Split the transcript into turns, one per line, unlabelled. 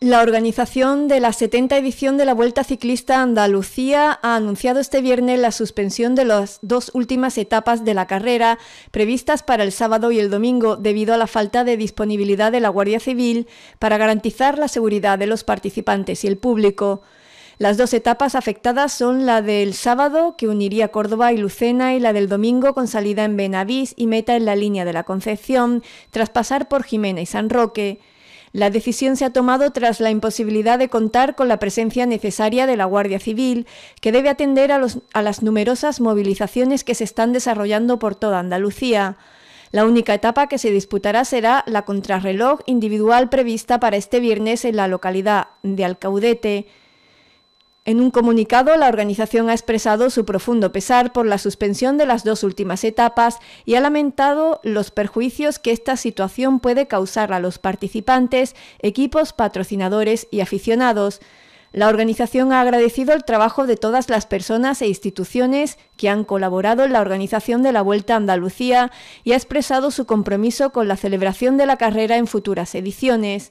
La organización de la 70 edición de la Vuelta Ciclista Andalucía ha anunciado este viernes la suspensión de las dos últimas etapas de la carrera previstas para el sábado y el domingo debido a la falta de disponibilidad de la Guardia Civil para garantizar la seguridad de los participantes y el público. Las dos etapas afectadas son la del sábado, que uniría Córdoba y Lucena, y la del domingo, con salida en Benavís y meta en la línea de la Concepción, tras pasar por Jimena y San Roque. La decisión se ha tomado tras la imposibilidad de contar con la presencia necesaria de la Guardia Civil, que debe atender a, las numerosas movilizaciones que se están desarrollando por toda Andalucía. La única etapa que se disputará será la contrarreloj individual prevista para este viernes en la localidad de Alcaudete. En un comunicado, la organización ha expresado su profundo pesar por la suspensión de las dos últimas etapas y ha lamentado los perjuicios que esta situación puede causar a los participantes, equipos, patrocinadores y aficionados. La organización ha agradecido el trabajo de todas las personas e instituciones que han colaborado en la organización de la Vuelta a Andalucía y ha expresado su compromiso con la celebración de la carrera en futuras ediciones.